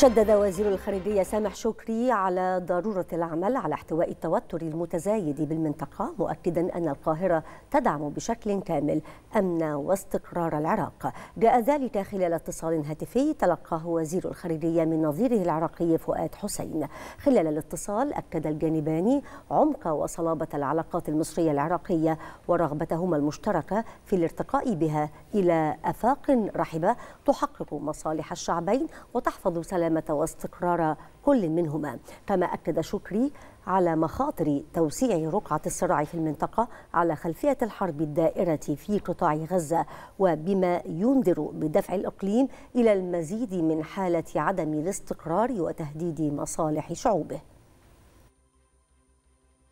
شدد وزير الخارجية سامح شكري على ضرورة العمل على احتواء التوتر المتزايد بالمنطقة مؤكدا أن القاهرة تدعم بشكل كامل أمن واستقرار العراق جاء ذلك خلال اتصال هاتفي تلقاه وزير الخارجية من نظيره العراقي فؤاد حسين خلال الاتصال أكد الجانبان عمق وصلابة العلاقات المصرية العراقية ورغبتهما المشتركة في الارتقاء بها إلى أفاق رحبة تحقق مصالح الشعبين وتحفظ سلام السلامة واستقرار كل منهما كما أكد شكري على مخاطر توسيع رقعة الصراع في المنطقة على خلفية الحرب الدائرة في قطاع غزة وبما ينذر بدفع الإقليم إلى المزيد من حالة عدم الاستقرار وتهديد مصالح شعوبه